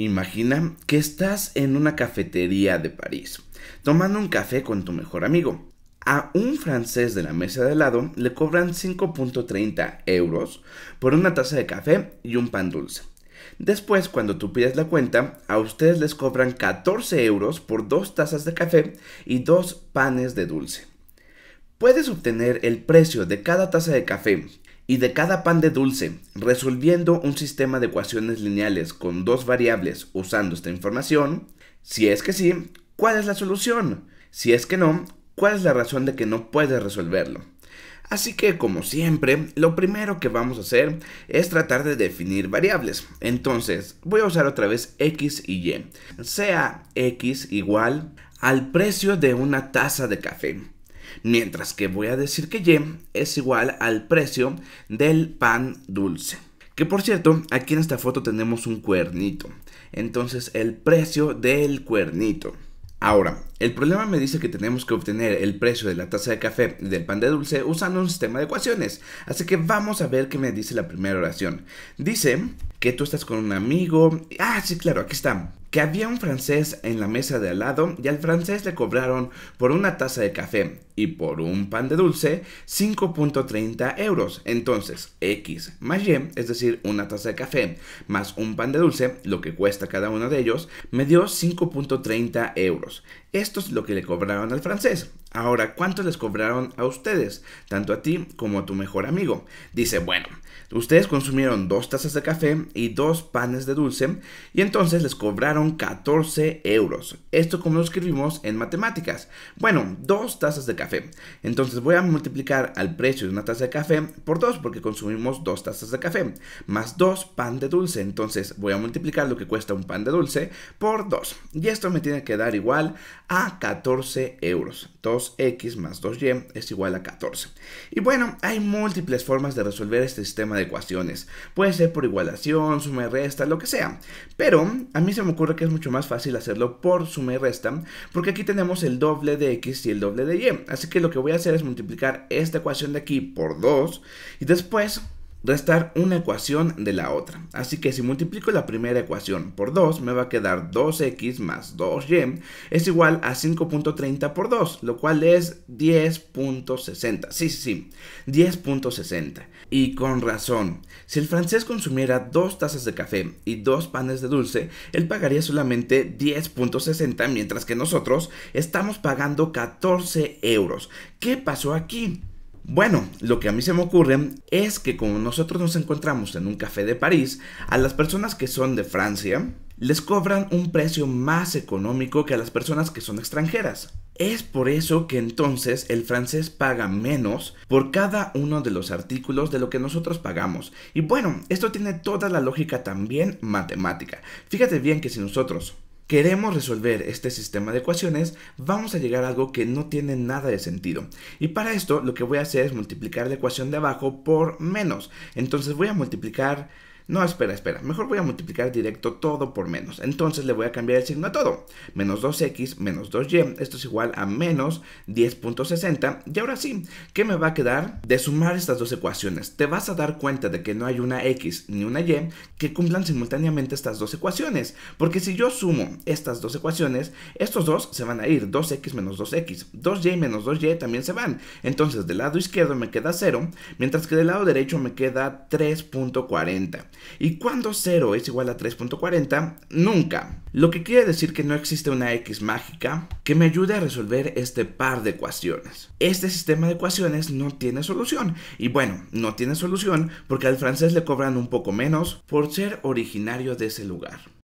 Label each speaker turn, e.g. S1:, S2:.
S1: Imagina que estás en una cafetería de París, tomando un café con tu mejor amigo. A un francés de la mesa de lado le cobran 5.30 euros por una taza de café y un pan dulce. Después, cuando tú pides la cuenta, a ustedes les cobran 14 euros por dos tazas de café y dos panes de dulce. Puedes obtener el precio de cada taza de café y de cada pan de dulce, resolviendo un sistema de ecuaciones lineales con dos variables usando esta información? Si es que sí, ¿cuál es la solución? Si es que no, ¿cuál es la razón de que no puedes resolverlo? Así que como siempre, lo primero que vamos a hacer es tratar de definir variables. Entonces, voy a usar otra vez x y y. Sea x igual al precio de una taza de café. Mientras que voy a decir que Y es igual al precio del pan dulce. Que por cierto, aquí en esta foto tenemos un cuernito. Entonces el precio del cuernito. Ahora, el problema me dice que tenemos que obtener el precio de la taza de café y del pan de dulce usando un sistema de ecuaciones. Así que vamos a ver qué me dice la primera oración. Dice que tú estás con un amigo. Ah, sí, claro, aquí está. Que había un francés en la mesa de al lado y al francés le cobraron por una taza de café y por un pan de dulce 5.30 euros. Entonces, X más Y, es decir, una taza de café más un pan de dulce, lo que cuesta cada uno de ellos, me dio 5.30 euros. Esto es lo que le cobraron al francés. Ahora, ¿cuánto les cobraron a ustedes? Tanto a ti como a tu mejor amigo. Dice, bueno, ustedes consumieron dos tazas de café y dos panes de dulce y entonces les cobraron 14 euros. Esto como lo escribimos en matemáticas. Bueno, dos tazas de café. Entonces voy a multiplicar al precio de una taza de café por dos porque consumimos dos tazas de café más dos pan de dulce. Entonces voy a multiplicar lo que cuesta un pan de dulce por dos. Y esto me tiene que dar igual a 14 euros. Todo 2x más 2y es igual a 14. Y bueno, hay múltiples formas de resolver este sistema de ecuaciones. Puede ser por igualación, suma y resta, lo que sea. Pero a mí se me ocurre que es mucho más fácil hacerlo por suma y resta, porque aquí tenemos el doble de x y el doble de y. Así que lo que voy a hacer es multiplicar esta ecuación de aquí por 2 y después restar una ecuación de la otra. Así que si multiplico la primera ecuación por 2, me va a quedar 2x más 2y es igual a 5.30 por 2, lo cual es 10.60. Sí, sí, sí, 10.60. Y con razón, si el francés consumiera 2 tazas de café y dos panes de dulce, él pagaría solamente 10.60, mientras que nosotros estamos pagando 14 euros. ¿Qué pasó aquí? Bueno, lo que a mí se me ocurre es que como nosotros nos encontramos en un café de París, a las personas que son de Francia les cobran un precio más económico que a las personas que son extranjeras. Es por eso que entonces el francés paga menos por cada uno de los artículos de lo que nosotros pagamos. Y bueno, esto tiene toda la lógica también matemática. Fíjate bien que si nosotros queremos resolver este sistema de ecuaciones, vamos a llegar a algo que no tiene nada de sentido. Y para esto lo que voy a hacer es multiplicar la ecuación de abajo por menos. Entonces voy a multiplicar no, espera, espera. Mejor voy a multiplicar directo todo por menos. Entonces le voy a cambiar el signo a todo. Menos 2x menos 2y. Esto es igual a menos 10.60. Y ahora sí, ¿qué me va a quedar de sumar estas dos ecuaciones? Te vas a dar cuenta de que no hay una x ni una y que cumplan simultáneamente estas dos ecuaciones. Porque si yo sumo estas dos ecuaciones, estos dos se van a ir. 2x menos 2x. 2y menos 2y también se van. Entonces del lado izquierdo me queda 0, mientras que del lado derecho me queda 3.40. ¿Y cuando 0 es igual a 3.40? Nunca. Lo que quiere decir que no existe una X mágica que me ayude a resolver este par de ecuaciones. Este sistema de ecuaciones no tiene solución. Y bueno, no tiene solución porque al francés le cobran un poco menos por ser originario de ese lugar.